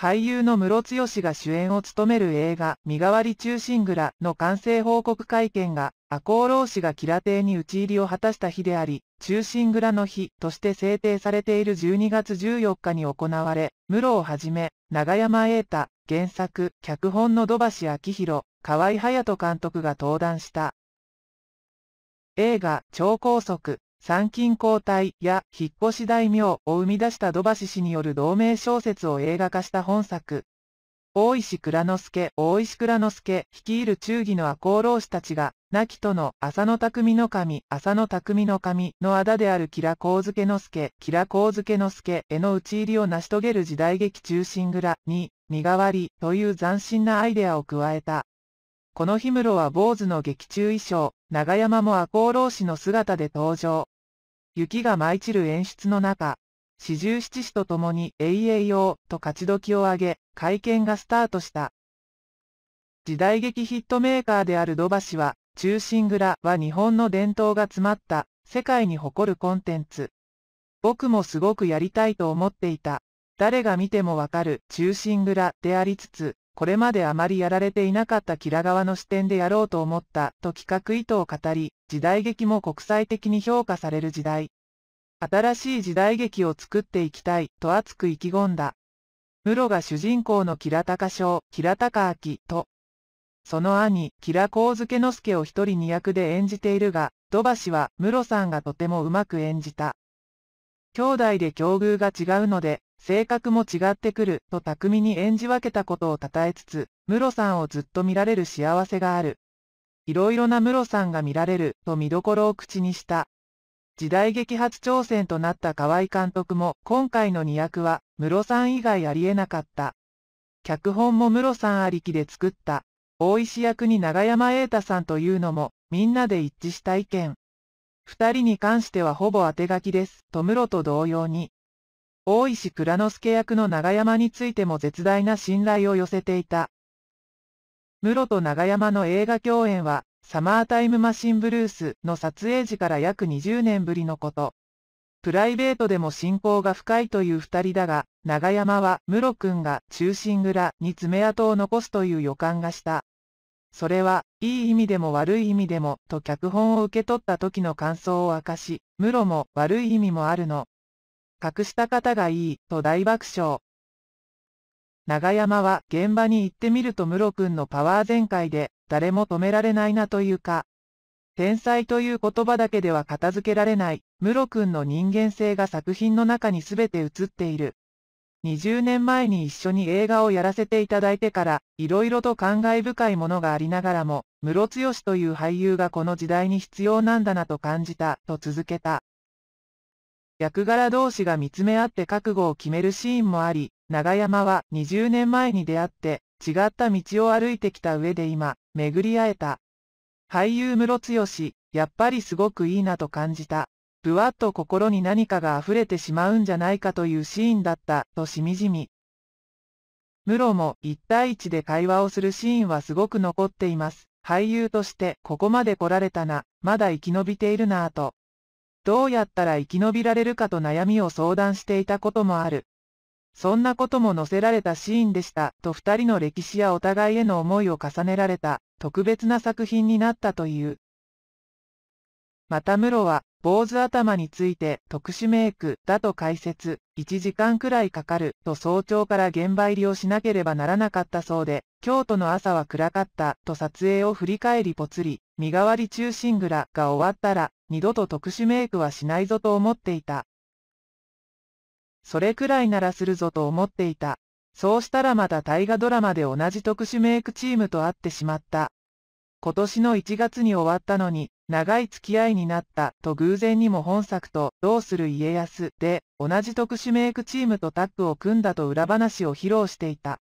俳優の室津氏が主演を務める映画、身代わり中心蔵の完成報告会見が、赤穂浪氏がキラ邸に討ち入りを果たした日であり、中心蔵の日として制定されている12月14日に行われ、室をはじめ、長山栄太、原作、脚本の土橋明宏、河合隼人監督が登壇した。映画、超高速、参勤交代や引っ越し大名を生み出した土橋氏による同名小説を映画化した本作。大石倉之助、大石倉之助、率いる忠義の赤穂浪士たちが、亡きとの浅野匠の神、浅野匠の神の仇である吉良光介之助、吉良光介之助への討ち入りを成し遂げる時代劇中心蔵に、身代わりという斬新なアイデアを加えた。この氷室は坊主の劇中衣装、長山も赤穂浪士の姿で登場。雪が舞い散る演出の中、四十七士と共に永永用と勝ち時を上げ、会見がスタートした。時代劇ヒットメーカーである土橋は、中心蔵は日本の伝統が詰まった世界に誇るコンテンツ。僕もすごくやりたいと思っていた。誰が見てもわかる中心蔵でありつつ、これまであまりやられていなかったキラ側の視点でやろうと思ったと企画意図を語り、時代劇も国際的に評価される時代。新しい時代劇を作っていきたい、と熱く意気込んだ。室が主人公の平高タ平高明と、その兄、平光介之助を一人二役で演じているが、バ橋は室さんがとてもうまく演じた。兄弟で境遇が違うので、性格も違ってくる、と巧みに演じ分けたことを称えつつ、室さんをずっと見られる幸せがある。いろいろな室さんが見られる、と見どころを口にした。時代劇初挑戦となった河合監督も今回の2役は室さん以外ありえなかった。脚本も室さんありきで作った。大石役に長山瑛太さんというのもみんなで一致した意見。二人に関してはほぼ当て書きです、と室と同様に。大石蔵之介役の長山についても絶大な信頼を寄せていた。室と長山の映画共演はサマータイムマシンブルースの撮影時から約20年ぶりのこと。プライベートでも親交が深いという二人だが、長山はムロ君が中心蔵に爪痕を残すという予感がした。それは、いい意味でも悪い意味でも、と脚本を受け取った時の感想を明かし、ムロも悪い意味もあるの。隠した方がいい、と大爆笑。長山は現場に行ってみるとムロ君のパワー全開で、誰も止められないなというか、天才という言葉だけでは片付けられない、ムロ君の人間性が作品の中に全て映っている。20年前に一緒に映画をやらせていただいてから、いろいろと感慨深いものがありながらも、ムロツヨシという俳優がこの時代に必要なんだなと感じた、と続けた。役柄同士が見つめ合って覚悟を決めるシーンもあり、長山は20年前に出会って、違った道を歩いてきた上で今、巡り会えた。俳優室ロツやっぱりすごくいいなと感じた。ぶわっと心に何かが溢れてしまうんじゃないかというシーンだった、としみじみ。ムロも1対1で会話をするシーンはすごく残っています。俳優としてここまで来られたな、まだ生き延びているなぁと。どうやったら生き延びられるかと悩みを相談していたこともある。そんなことも載せられたシーンでした、と二人の歴史やお互いへの思いを重ねられた、特別な作品になったという。また室は、坊主頭について特殊メイクだと解説、1時間くらいかかると早朝から現場入りをしなければならなかったそうで、京都の朝は暗かったと撮影を振り返りぽつり、身代わり中シングラが終わったら、二度と特殊メイクはしないぞと思っていた。それくらいならするぞと思っていた。そうしたらまた大河ドラマで同じ特殊メイクチームと会ってしまった。今年の1月に終わったのに、長い付き合いになったと偶然にも本作とどうする家康で同じ特殊メイクチームとタッグを組んだと裏話を披露していた。